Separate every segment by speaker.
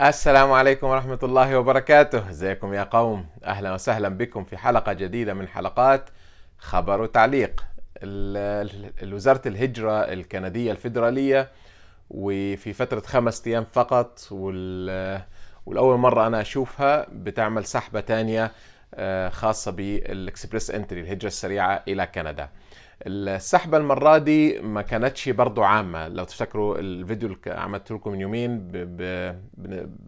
Speaker 1: السلام عليكم ورحمة الله وبركاته ازيكم يا قوم أهلا وسهلا بكم في حلقة جديدة من حلقات خبر وتعليق الوزارة الهجرة الكندية الفيدرالية وفي فترة خمس أيام فقط والأول مرة أنا أشوفها بتعمل سحبة تانية آه، خاصة بالإكسبريس انتري الهجرة السريعة إلى كندا السحبة المرة دي ما كانتش برضو عامة لو تفتكروا الفيديو اللي عملت لكم من يومين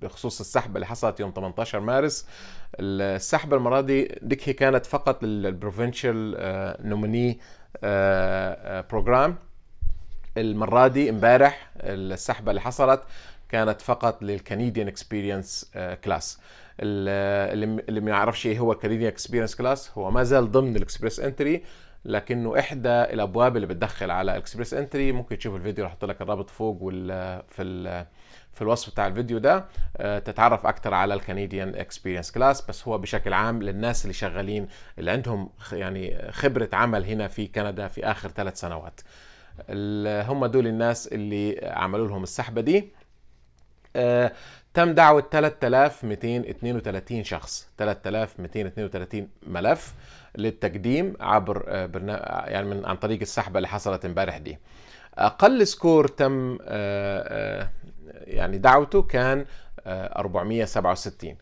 Speaker 1: بخصوص السحبة اللي حصلت يوم 18 مارس السحبة المرة دي ديك كانت فقط للبروفينشال نوميني بروجرام المرة دي امبارح السحبة اللي حصلت كانت فقط للكنيديان اكسبيرينس كلاس اللي ما يعرفش ايه هو كنيديان اكسبيرينس كلاس هو ما زال ضمن الاكسبريس انتري لكنه احدى الابواب اللي بتدخل على اكسبريس انتري ممكن تشوف الفيديو راح احط لك الرابط فوق وال في ال في الوصف بتاع الفيديو ده آه، تتعرف اكتر على الكنديان اكسبيرينس كلاس بس هو بشكل عام للناس اللي شغالين اللي عندهم يعني خبره عمل هنا في كندا في اخر ثلاث سنوات هم دول الناس اللي عملوا لهم السحبه دي آه، تم دعوة 3232 شخص 3232 ملف للتقديم عبر آه، برنامج يعني من عن طريق السحبه اللي حصلت امبارح دي اقل سكور تم آه، آه، يعني دعوته كان 467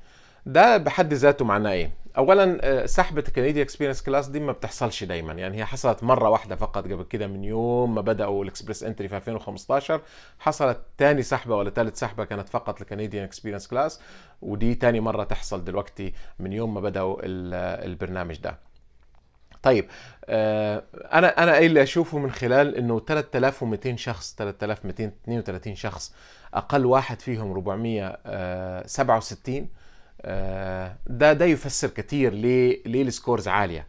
Speaker 1: ده بحد ذاته معناه ايه اولا سحبه الكندي اكسبيرينس كلاس دي ما بتحصلش دايما يعني هي حصلت مره واحده فقط قبل كده من يوم ما بداوا الاكسبريس انتري في 2015 حصلت تاني سحبه ولا ثالث سحبه كانت فقط لكنديان اكسبيرينس كلاس ودي تاني مره تحصل دلوقتي من يوم ما بداوا البرنامج ده طيب آه، انا انا ايه اللي اشوفه من خلال انه 3200 شخص 3232 شخص اقل واحد فيهم 467 آه، آه، ده ده يفسر كثير ليه ليه السكورز عاليه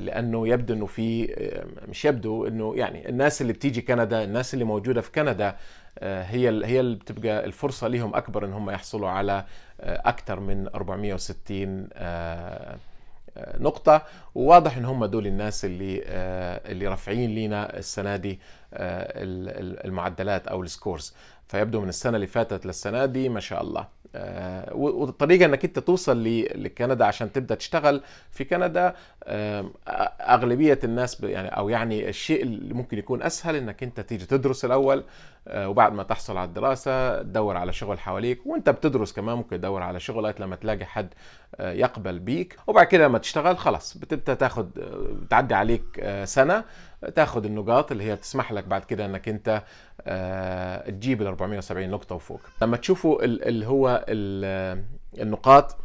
Speaker 1: لانه يبدو انه في مش يبدو انه يعني الناس اللي بتيجي كندا الناس اللي موجوده في كندا هي هي اللي بتبقى الفرصه ليهم اكبر ان هم يحصلوا على اكثر من 460 نقطه وواضح ان هم دول الناس اللي آه، اللي رافعين لينا السنه دي آه، المعدلات او السكورز فيبدو من السنه اللي فاتت للسنه دي ما شاء الله آه، والطريقه انك انت توصل لكندا عشان تبدا تشتغل في كندا آه، اغلبيه الناس يعني او يعني الشيء اللي ممكن يكون اسهل انك انت تيجي تدرس الاول آه، وبعد ما تحصل على الدراسه تدور على شغل حواليك وانت بتدرس كمان ممكن تدور على شغل لغايه لما تلاقي حد يقبل بيك وبعد كده لما تشتغل خلاص بتبدا تاخد تعدي عليك سنه تاخد النقاط اللي هي بتسمح لك بعد كده انك انت آه، تجيب ال 470 نقطه وفوق لما تشوفوا اللي هو النقاط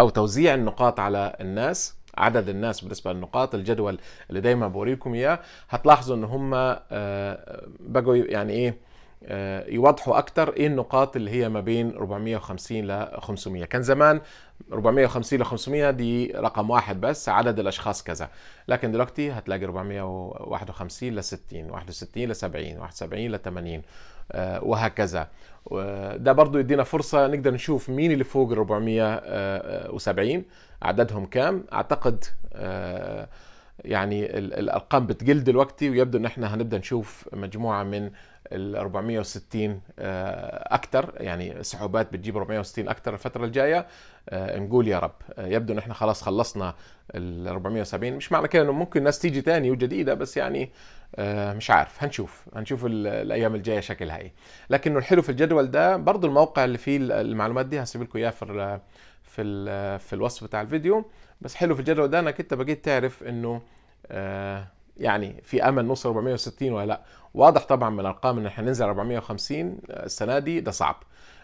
Speaker 1: او توزيع النقاط على الناس عدد الناس بالنسبة للنقاط الجدول اللي دايما بوريكم إياه هتلاحظوا إن هم آه، بقوا يعني إيه آه، يوضحوا اكثر ايه النقاط اللي هي ما بين 450 ل 500 كان زمان 450 ل 500 دي رقم واحد بس عدد الاشخاص كذا لكن دلوقتي هتلاقي 451 ل 60 61 ل 70 71 ل 80 آه، وهكذا ده برضو يدينا فرصة نقدر نشوف مين اللي فوق ال 470 آه، عددهم كام أعتقد يعني الأرقام بتقل دلوقتي ويبدو أن احنا هنبدأ نشوف مجموعة من ال 460 آه، اكثر يعني سحوبات بتجيب 460 اكثر الفتره الجايه آه، نقول يا رب آه، يبدو ان احنا خلاص خلصنا ال 470 مش معنى كده انه ممكن ناس تيجي ثاني وجديده بس يعني مش عارف هنشوف هنشوف الايام الجايه شكلها ايه لكنه الحلو في الجدول ده برضو الموقع اللي فيه المعلومات دي هسيب لكم اياها في في في الوصف بتاع الفيديو بس حلو في الجدول ده انك انت بقيت تعرف انه يعني في امل نوصل 460 ولا لا واضح طبعا من الارقام ان احنا ننزل 450 آه، السنه دي ده صعب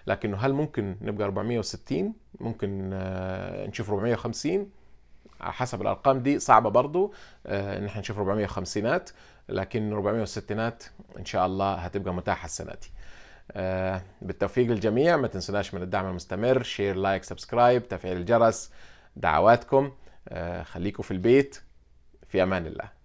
Speaker 1: لكن هل ممكن نبقى 460 ممكن آه، نشوف 450 على حسب الارقام دي صعبه برضو آه، ان احنا نشوف 450ات لكن 460ات ان شاء الله هتبقى متاحه السنه دي بالتوفيق للجميع ما تنسوناش من الدعم المستمر شير لايك سبسكرايب تفعيل الجرس دعواتكم خليكم في البيت في امان الله